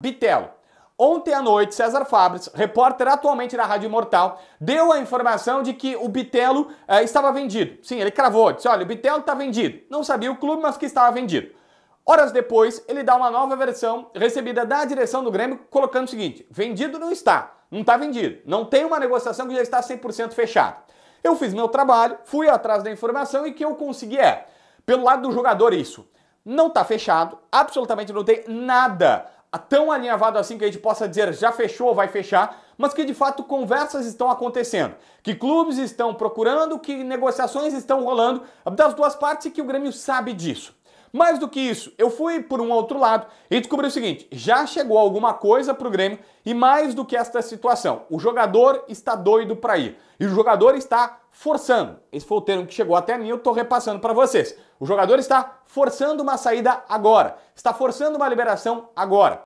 Bitelo. Ontem à noite, César Fabres, repórter atualmente na Rádio Imortal, deu a informação de que o Bitelo eh, estava vendido. Sim, ele cravou, disse: olha, o Bitelo está vendido. Não sabia o clube, mas que estava vendido. Horas depois, ele dá uma nova versão recebida da direção do Grêmio, colocando o seguinte: vendido não está, não está vendido, não tem uma negociação que já está 100% fechada. Eu fiz meu trabalho, fui atrás da informação e que eu consegui é, pelo lado do jogador, isso. Não está fechado, absolutamente não tem nada tão alinhavado assim que a gente possa dizer já fechou, vai fechar, mas que de fato conversas estão acontecendo, que clubes estão procurando, que negociações estão rolando das duas partes e que o Grêmio sabe disso. Mais do que isso, eu fui por um outro lado e descobri o seguinte: já chegou alguma coisa para o Grêmio e mais do que esta situação, o jogador está doido para ir e o jogador está forçando. Esse foi o termo que chegou até mim, eu estou repassando para vocês. O jogador está forçando uma saída agora, está forçando uma liberação agora.